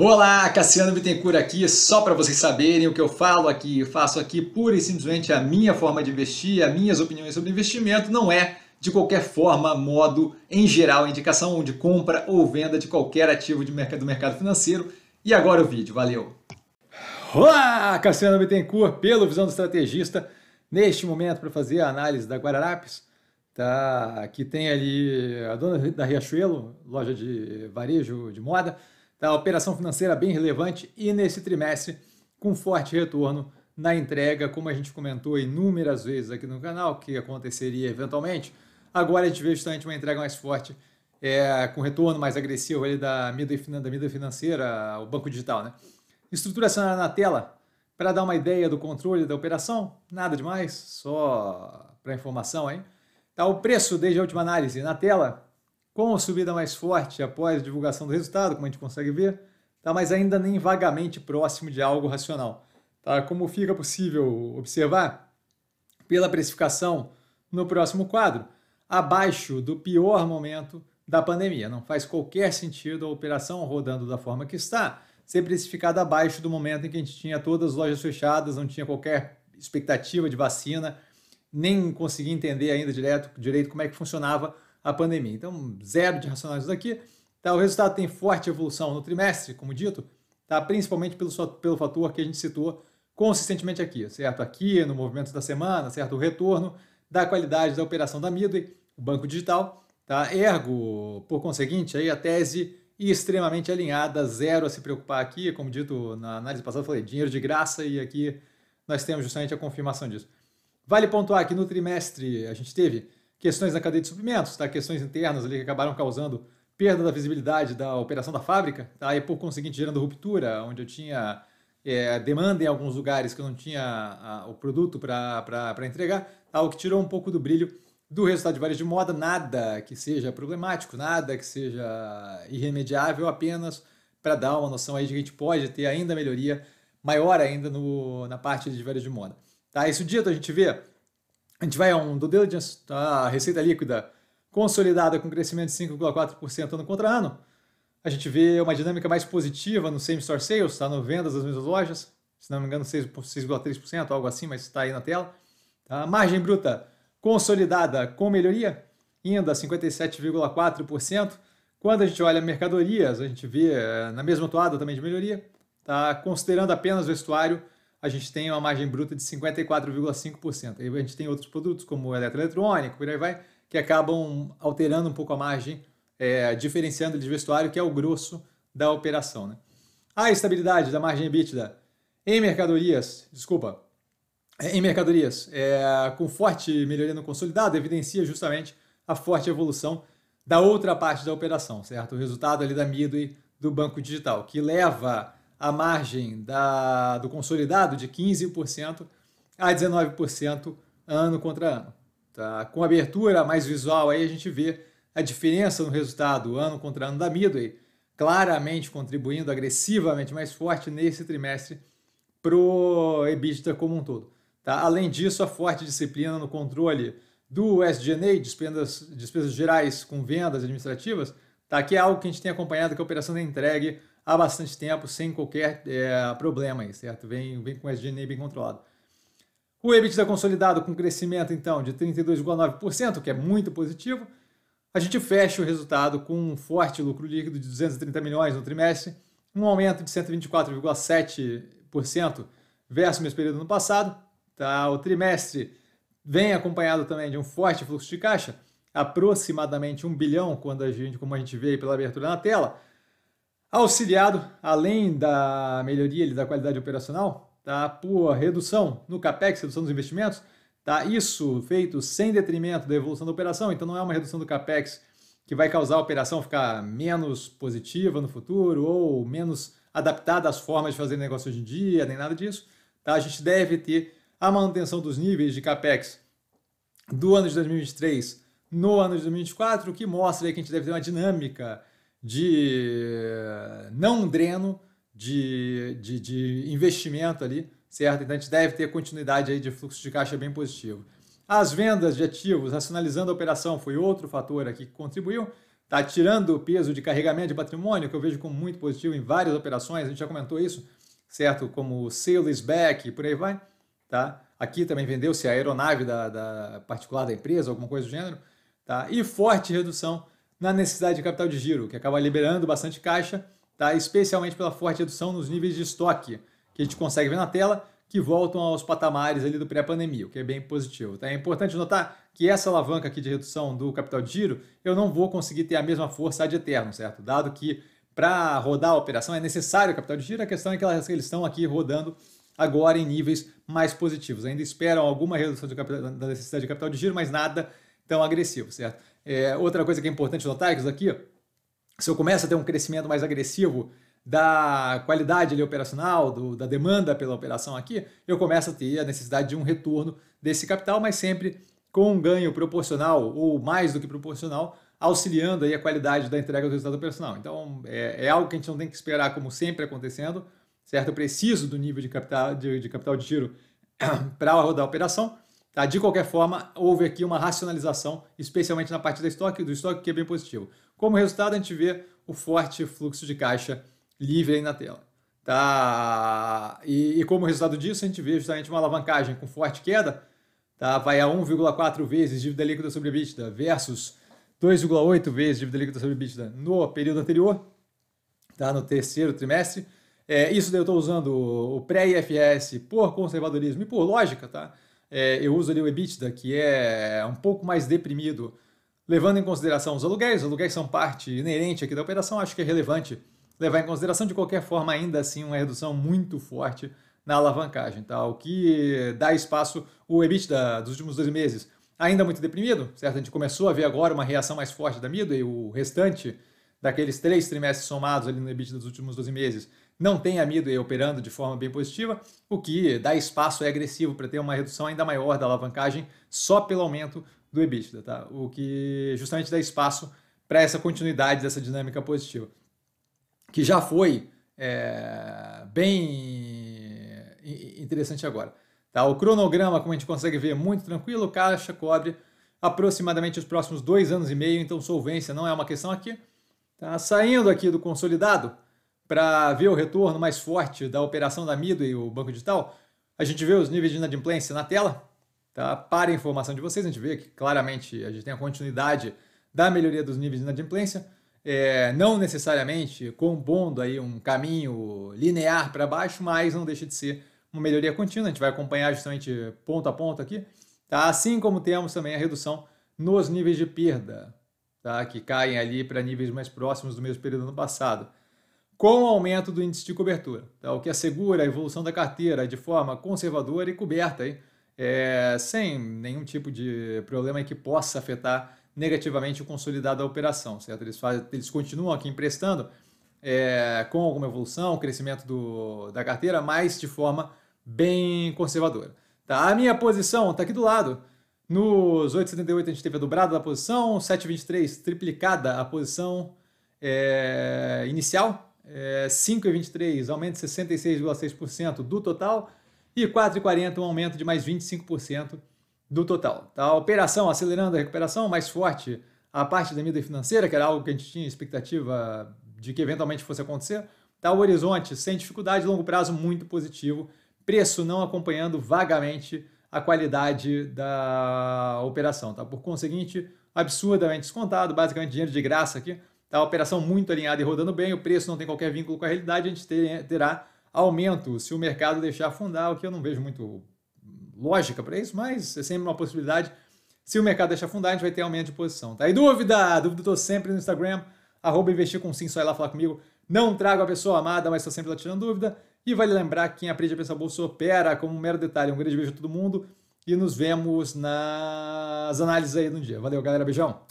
Olá, Cassiano Bittencourt aqui, só para vocês saberem o que eu falo aqui, eu faço aqui pura e simplesmente a minha forma de investir, as minhas opiniões sobre investimento, não é de qualquer forma, modo, em geral, indicação de compra ou venda de qualquer ativo de mercado, do mercado financeiro. E agora o vídeo, valeu! Olá, Cassiano Bittencourt, pelo Visão do Estrategista, neste momento para fazer a análise da Guararapes, tá? que tem ali a dona da Riachuelo, loja de varejo de moda, Tá? Operação financeira bem relevante e nesse trimestre com forte retorno na entrega, como a gente comentou inúmeras vezes aqui no canal, que aconteceria eventualmente. Agora a gente vê justamente uma entrega mais forte, é, com retorno mais agressivo ali da mídia, da mídia financeira, o banco digital. Né? Estrutura acionária na tela, para dar uma ideia do controle da operação, nada demais, só para informação hein Tá o preço desde a última análise na tela, com a subida mais forte após a divulgação do resultado, como a gente consegue ver, tá? mas ainda nem vagamente próximo de algo racional. Tá? Como fica possível observar pela precificação no próximo quadro, abaixo do pior momento da pandemia. Não faz qualquer sentido a operação rodando da forma que está ser precificada abaixo do momento em que a gente tinha todas as lojas fechadas, não tinha qualquer expectativa de vacina, nem conseguia entender ainda direto, direito como é que funcionava a pandemia. Então, zero de racionais aqui. Tá, o resultado tem forte evolução no trimestre, como dito, tá, principalmente pelo, pelo fator que a gente citou consistentemente aqui, certo? Aqui no movimento da semana, certo? O retorno da qualidade da operação da Midway, o banco digital, tá? Ergo, por conseguinte, aí a tese extremamente alinhada, zero a se preocupar aqui, como dito na análise passada, falei dinheiro de graça e aqui nós temos justamente a confirmação disso. Vale pontuar que no trimestre a gente teve questões na cadeia de suprimentos, tá? questões internas ali que acabaram causando perda da visibilidade da operação da fábrica, tá? e por conseguinte gerando ruptura, onde eu tinha é, demanda em alguns lugares que eu não tinha a, o produto para entregar, tá? o que tirou um pouco do brilho do resultado de várias de moda, nada que seja problemático, nada que seja irremediável, apenas para dar uma noção aí de que a gente pode ter ainda melhoria maior ainda no, na parte de várias de moda. Tá? Esse dia então, a gente vê a gente vai a um do diligence, tá? a receita líquida consolidada com crescimento de 5,4% ano contra ano, a gente vê uma dinâmica mais positiva no same store sales, tá? no vendas das mesmas lojas, se não me engano 6,3%, algo assim, mas está aí na tela. A tá? margem bruta consolidada com melhoria, ainda 57,4%. Quando a gente olha mercadorias, a gente vê eh, na mesma toada também de melhoria, tá? considerando apenas vestuário, a gente tem uma margem bruta de 54,5%. Aí a gente tem outros produtos, como o eletroeletrônico, por aí vai, que acabam alterando um pouco a margem, é, diferenciando de vestuário, que é o grosso da operação. Né? A estabilidade da margem EBITDA em mercadorias, desculpa, é, em mercadorias, é, com forte melhoria no consolidado, evidencia justamente a forte evolução da outra parte da operação, certo? O resultado ali da Midway do Banco Digital, que leva a margem da, do consolidado de 15% a 19% ano contra ano. Tá? Com a abertura mais visual, aí a gente vê a diferença no resultado ano contra ano da Midway, claramente contribuindo agressivamente mais forte nesse trimestre para o EBITDA como um todo. Tá? Além disso, a forte disciplina no controle do SG&A, despesas, despesas gerais com vendas administrativas, tá? que é algo que a gente tem acompanhado, que a operação tem entregue há bastante tempo, sem qualquer é, problema aí, certo? Vem, vem com SG&A bem controlado. O EBITDA consolidado com crescimento, então, de 32,9%, que é muito positivo. A gente fecha o resultado com um forte lucro líquido de 230 milhões no trimestre, um aumento de 124,7% versus o mesmo período no passado. Tá? O trimestre vem acompanhado também de um forte fluxo de caixa, aproximadamente 1 bilhão, quando a gente, como a gente vê pela abertura na tela, Auxiliado, além da melhoria da qualidade operacional, tá, por redução no CAPEX, redução dos investimentos, tá, isso feito sem detrimento da evolução da operação, então não é uma redução do CAPEX que vai causar a operação ficar menos positiva no futuro ou menos adaptada às formas de fazer negócio hoje em dia, nem nada disso. Tá? A gente deve ter a manutenção dos níveis de capex do ano de 2023 no ano de 2024, o que mostra que a gente deve ter uma dinâmica de não dreno de, de, de investimento ali, certo? Então a gente deve ter continuidade aí de fluxo de caixa bem positivo. As vendas de ativos, racionalizando a operação, foi outro fator aqui que contribuiu. Está tirando o peso de carregamento de patrimônio, que eu vejo como muito positivo em várias operações, a gente já comentou isso, certo? Como sales back, por aí vai. Tá? Aqui também vendeu-se a aeronave da, da particular da empresa, alguma coisa do gênero. Tá? E forte redução na necessidade de capital de giro, que acaba liberando bastante caixa, tá? especialmente pela forte redução nos níveis de estoque que a gente consegue ver na tela, que voltam aos patamares ali do pré-pandemia, o que é bem positivo. Tá? É importante notar que essa alavanca aqui de redução do capital de giro, eu não vou conseguir ter a mesma força ad eterno, certo? Dado que para rodar a operação é necessário capital de giro, a questão é que eles estão aqui rodando agora em níveis mais positivos. Ainda esperam alguma redução capital, da necessidade de capital de giro, mas nada tão agressivo, certo? É, outra coisa que é importante notar é que isso aqui, se eu começo a ter um crescimento mais agressivo da qualidade ali, operacional, do, da demanda pela operação aqui, eu começo a ter a necessidade de um retorno desse capital, mas sempre com um ganho proporcional ou mais do que proporcional, auxiliando aí a qualidade da entrega do resultado operacional. Então, é, é algo que a gente não tem que esperar como sempre acontecendo, certo? Eu preciso do nível de capital de, de capital de giro para rodar a operação, Tá? De qualquer forma, houve aqui uma racionalização, especialmente na parte da estoque, do estoque, que é bem positivo. Como resultado, a gente vê o forte fluxo de caixa livre aí na tela. Tá? E, e como resultado disso, a gente vê justamente uma alavancagem com forte queda, tá? vai a 1,4 vezes dívida líquida sobre EBITDA versus 2,8 vezes dívida líquida sobre EBITDA no período anterior, tá? no terceiro trimestre. É, isso eu estou usando o pré-IFS por conservadorismo e por lógica, tá? é, eu uso ali o EBITDA, que é um pouco mais deprimido, levando em consideração os aluguéis, os aluguéis são parte inerente aqui da operação, acho que é relevante levar em consideração de qualquer forma, ainda assim, uma redução muito forte na alavancagem, tá? o que dá espaço o EBITDA dos últimos dois meses. Ainda muito deprimido, certo? A gente começou a ver agora uma reação mais forte da Midway, o restante daqueles três trimestres somados ali no EBITDA dos últimos 12 meses não tem amido e operando de forma bem positiva, o que dá espaço é agressivo para ter uma redução ainda maior da alavancagem só pelo aumento do EBITDA, tá? o que justamente dá espaço para essa continuidade dessa dinâmica positiva, que já foi é, bem interessante agora. Tá? O cronograma, como a gente consegue ver, é muito tranquilo, caixa cobre aproximadamente os próximos dois anos e meio, então solvência não é uma questão aqui. Tá? Saindo aqui do consolidado, para ver o retorno mais forte da operação da e o banco digital, a gente vê os níveis de inadimplência na tela. Tá? Para a informação de vocês, a gente vê que claramente a gente tem a continuidade da melhoria dos níveis de inadimplência, é, não necessariamente compondo aí um caminho linear para baixo, mas não deixa de ser uma melhoria contínua. A gente vai acompanhar justamente ponto a ponto aqui, tá? assim como temos também a redução nos níveis de perda, tá? que caem ali para níveis mais próximos do mesmo período do ano passado com o aumento do índice de cobertura, tá? o que assegura a evolução da carteira de forma conservadora e coberta, hein? É, sem nenhum tipo de problema que possa afetar negativamente o consolidado da operação, certo? Eles, eles continuam aqui emprestando é, com alguma evolução, crescimento do, da carteira, mas de forma bem conservadora. Tá? A minha posição está aqui do lado. Nos 8,78 a gente teve a dobrada da posição, 7,23 triplicada a posição é, inicial, é, 5,23, aumento de 66,6% do total. E 4,40, um aumento de mais 25% do total. Tá? A operação acelerando a recuperação, mais forte a parte da mídia financeira, que era algo que a gente tinha expectativa de que eventualmente fosse acontecer. Tá? O horizonte sem dificuldade, longo prazo muito positivo. Preço não acompanhando vagamente a qualidade da operação. Tá? Por conseguinte, absurdamente descontado, basicamente dinheiro de graça aqui. Tá a operação muito alinhada e rodando bem, o preço não tem qualquer vínculo com a realidade, a gente né, terá aumento se o mercado deixar afundar, o que eu não vejo muito lógica para isso, mas é sempre uma possibilidade. Se o mercado deixar afundar, a gente vai ter aumento de posição. Tá? aí dúvida? Dúvida estou sempre no Instagram, arroba investir com sim, só ir lá falar comigo. Não trago a pessoa amada, mas estou sempre lá tirando dúvida. E vale lembrar que quem aprende a pensar bolsa opera como um mero detalhe. Um grande beijo a todo mundo e nos vemos nas análises aí no dia. Valeu, galera. Beijão.